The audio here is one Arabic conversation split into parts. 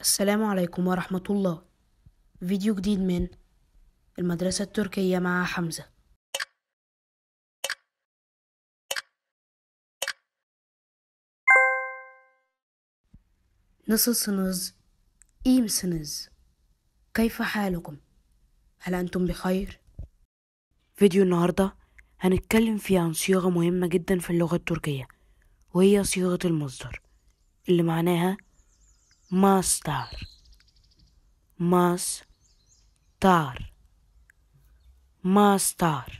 السلام عليكم ورحمة الله فيديو جديد من المدرسة التركية مع حمزة نصصنز إيمسنز كيف حالكم؟ هل أنتم بخير؟ فيديو النهاردة هنتكلم فيه عن صيغة مهمة جدا في اللغة التركية وهي صيغة المصدر اللي معناها مصدر مصدر مصدر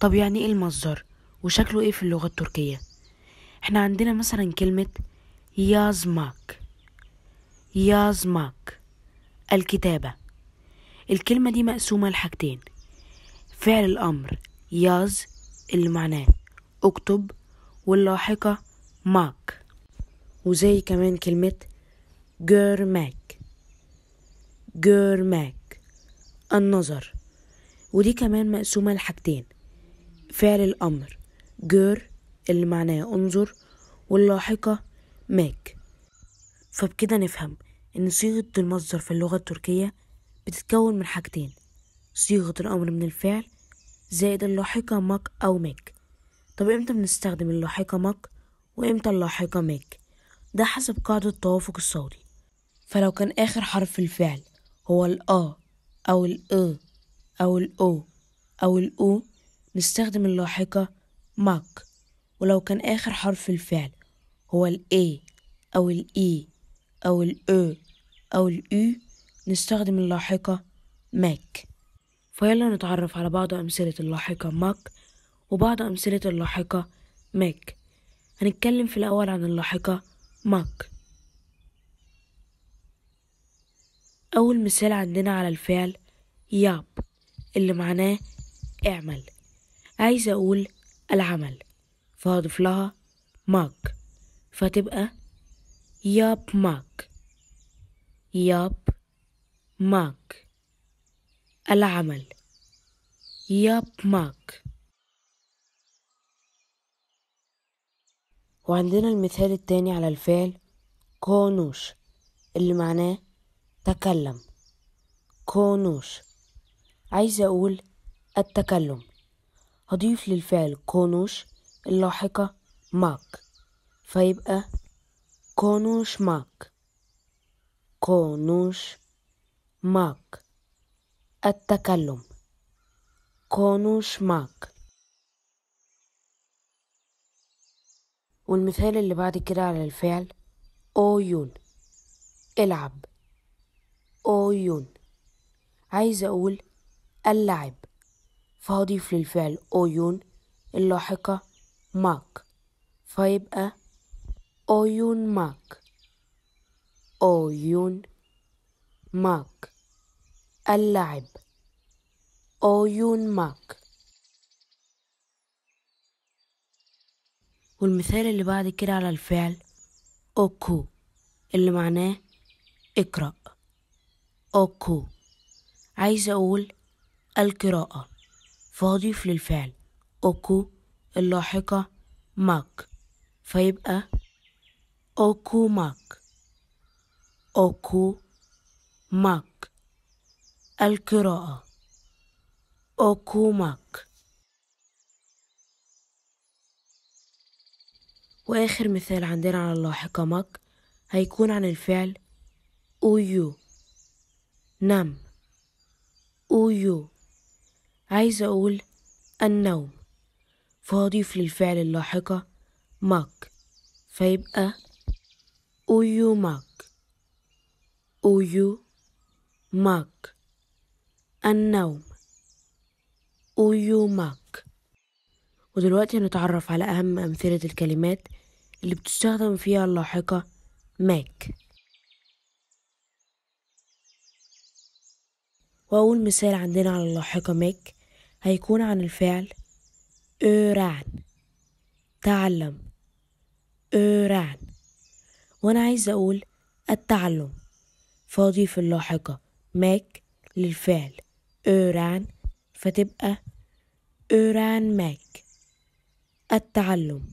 طب يعني ايه المصدر وشكله ايه في اللغة التركية احنا عندنا مثلا كلمة يازمك يازمك الكتابة الكلمة دي مقسومة لحاجتين فعل الأمر ياز اللي معناه اكتب واللاحقة ماك وزي كمان كلمة görmek görmek النظر ودي كمان مقسومة لحاجتين فعل الأمر جور اللي معناه انظر واللاحقة ماك فبكده نفهم إن صيغة المصدر في اللغة التركية بتتكون من حاجتين صيغة الأمر من الفعل زائد اللاحقة ماك أو ماك طب إمتى بنستخدم اللاحقة ماك وإمتى اللاحقة ماك ده حسب قاعدة التوافق الصوتي فلو كان آخر حرف الفعل هو الآ أو الإ أو الأو أو الأو نستخدم اللاحقة ماك ولو كان آخر حرف الفعل هو الإي أو الإي أو الأو أو الأو نستخدم اللاحقة ماك فيلا نتعرف على بعض أمثلة اللاحقة ماك وبعض أمثلة اللاحقة ماك هنتكلم في الأول عن اللاحقة ماك أول مثال عندنا على الفعل ياب اللي معناه اعمل عايز أقول العمل فهضيف لها ماك فتبقى ياب ماك ياب ماك العمل ياب ماك وعندنا المثال التاني على الفعل كونوش اللي معناه تكلم كونوش عايزة أقول التكلم هضيف للفعل كونوش اللاحقة ماك فيبقى كونوش ماك كونوش ماك التكلم كونوش ماك والمثال اللي بعد كده على الفعل أويون العب أويون عايز أقول اللعب فهضيف للفعل أويون اللاحقة ماك فيبقى أويون ماك أويون ماك اللعب أويون ماك والمثال اللي بعد كده على الفعل أوكو اللي معناه اقرأ أوكو عايزة أقول القراءة فاضيف للفعل أوكو اللاحقة ماك فيبقى أوكو ماك أوكو ماك القراءة أوكو ماك وآخر مثال عندنا على اللاحقة ماك هيكون عن الفعل أويو نام أويو عايز أقول النوم فهضيف للفعل اللاحقة مك فيبقى أويو ماك أويو ماك النوم أويو ماك ودلوقتي هنتعرف على أهم أمثلة الكلمات اللي بتستخدم فيها اللاحقة ماك وأول مثال عندنا على اللاحقة ميك هيكون عن الفعل أرعن تعلم أرعن وأنا عايز أقول التعلم فاضي في اللاحقة ماك للفعل أرعن فتبقى أرعن ماك التعلم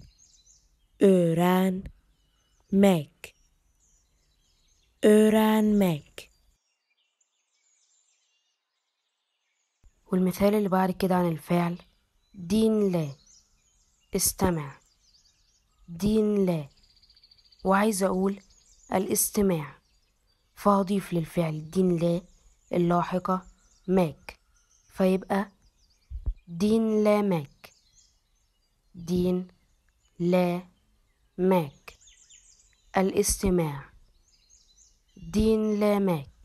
أرعن ماك أرعن ماك والمثال اللي بعد كده عن الفعل دين لا استمع دين لا وعايز أقول الاستماع فهضيف للفعل دين لا اللاحقة ماك فيبقى دين لا ماك دين لا ماك الاستماع دين لا ماك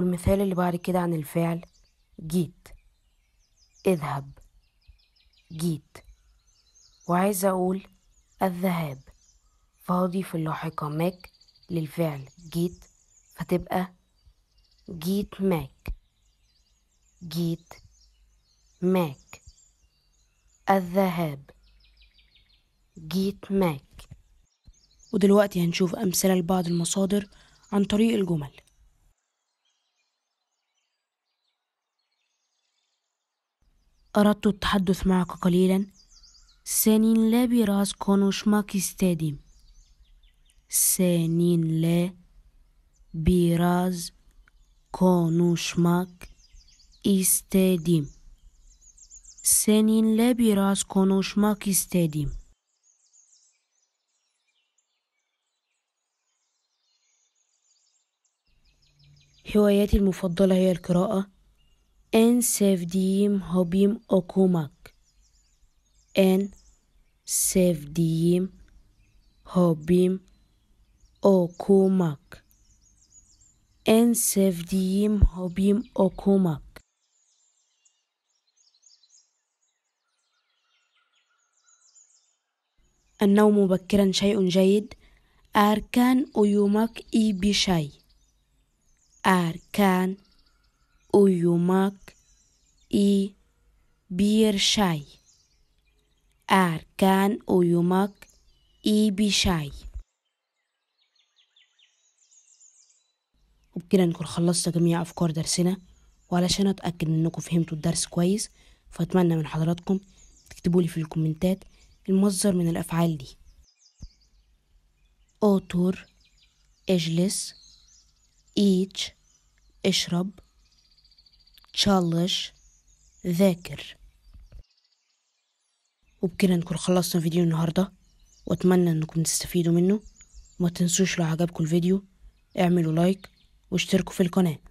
والمثال اللي بعد كده عن الفعل جيت اذهب جيت وعايزة أقول الذهاب فهضيف اللاحقة ماك للفعل جيت فتبقى جيت ماك جيت ماك الذهاب جيت ماك ودلوقتي هنشوف أمثلة لبعض المصادر عن طريق الجمل أردت التحدث معك قليلا سانين لا براس كونوشماكي ستاديم سانين لا براز konuşmak لا Seninle biraz konuşmak istedim. هواياتي المفضلة هي القراءة en sevdiğim hobim okumak. En sevdiğim hobim okumak. En sevdiğim hobim okumak. النوم مبكرا شيء جيد أركان أيومك إي بشي أركان uyumak y bir şey. Erken uyumak iyi bir şey. وبكده نكون خلصت جميع أفكار درسنا وعلشان أتأكد إنكم فهمتوا الدرس كويس فأتمنى من حضراتكم تكتبولي في الكومنتات المصدر من الأفعال دي أوتور اجلس ايتش اشرب تشالج ذاكر وبكده نكون خلصنا فيديو النهاردة واتمنى انكم تستفيدوا منه وما تنسوش لو عجبكم الفيديو اعملوا لايك واشتركوا في القناه